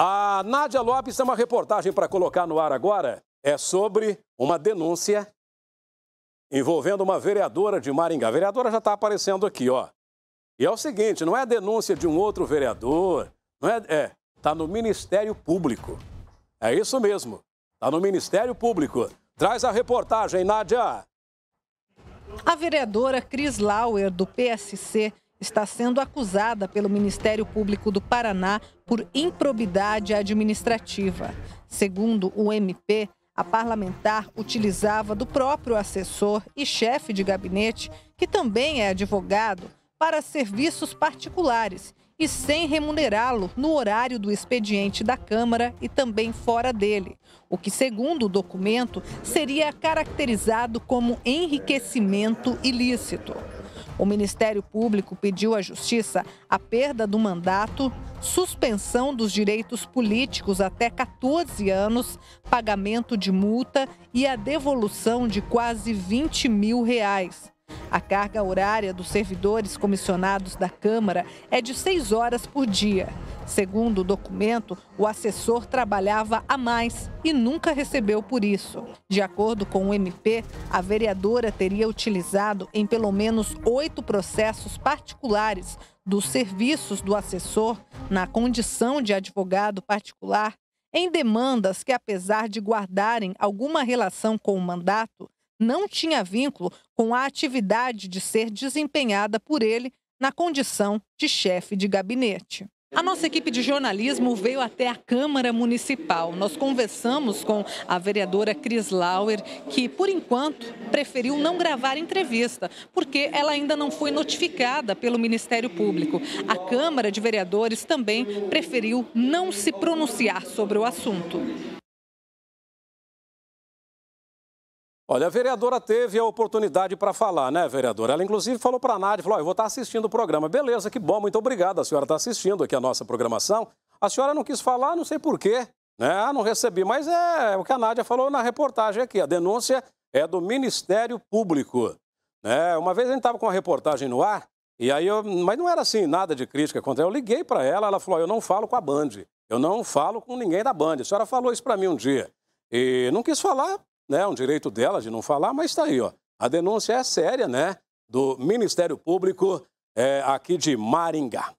A Nádia Lopes tem uma reportagem para colocar no ar agora. É sobre uma denúncia envolvendo uma vereadora de Maringá. A vereadora já está aparecendo aqui, ó. E é o seguinte, não é a denúncia de um outro vereador, não é, é, tá no Ministério Público. É isso mesmo. Tá no Ministério Público. Traz a reportagem, Nádia. A vereadora Cris Lauer, do PSC, está sendo acusada pelo Ministério Público do Paraná por improbidade administrativa. Segundo o MP, a parlamentar utilizava do próprio assessor e chefe de gabinete, que também é advogado, para serviços particulares e sem remunerá-lo no horário do expediente da Câmara e também fora dele, o que, segundo o documento, seria caracterizado como enriquecimento ilícito. O Ministério Público pediu à Justiça a perda do mandato, suspensão dos direitos políticos até 14 anos, pagamento de multa e a devolução de quase 20 mil reais. A carga horária dos servidores comissionados da Câmara é de 6 horas por dia. Segundo o documento, o assessor trabalhava a mais e nunca recebeu por isso. De acordo com o MP, a vereadora teria utilizado em pelo menos oito processos particulares dos serviços do assessor na condição de advogado particular em demandas que, apesar de guardarem alguma relação com o mandato, não tinha vínculo com a atividade de ser desempenhada por ele na condição de chefe de gabinete. A nossa equipe de jornalismo veio até a Câmara Municipal. Nós conversamos com a vereadora Cris Lauer, que por enquanto preferiu não gravar entrevista, porque ela ainda não foi notificada pelo Ministério Público. A Câmara de Vereadores também preferiu não se pronunciar sobre o assunto. Olha, a vereadora teve a oportunidade para falar, né, vereadora? Ela, inclusive, falou para a Nádia, falou, oh, eu vou estar tá assistindo o programa. Beleza, que bom, muito obrigado, a senhora está assistindo aqui a nossa programação. A senhora não quis falar, não sei porquê, né? Ah, não recebi, mas é o que a Nádia falou na reportagem aqui, a denúncia é do Ministério Público. Né? Uma vez a gente estava com a reportagem no ar, e aí eu, mas não era assim, nada de crítica contra ela. Eu liguei para ela, ela falou, oh, eu não falo com a Band, eu não falo com ninguém da Band. A senhora falou isso para mim um dia. E não quis falar, né? um direito dela de não falar, mas está aí, ó. A denúncia é séria, né? Do Ministério Público é, aqui de Maringá.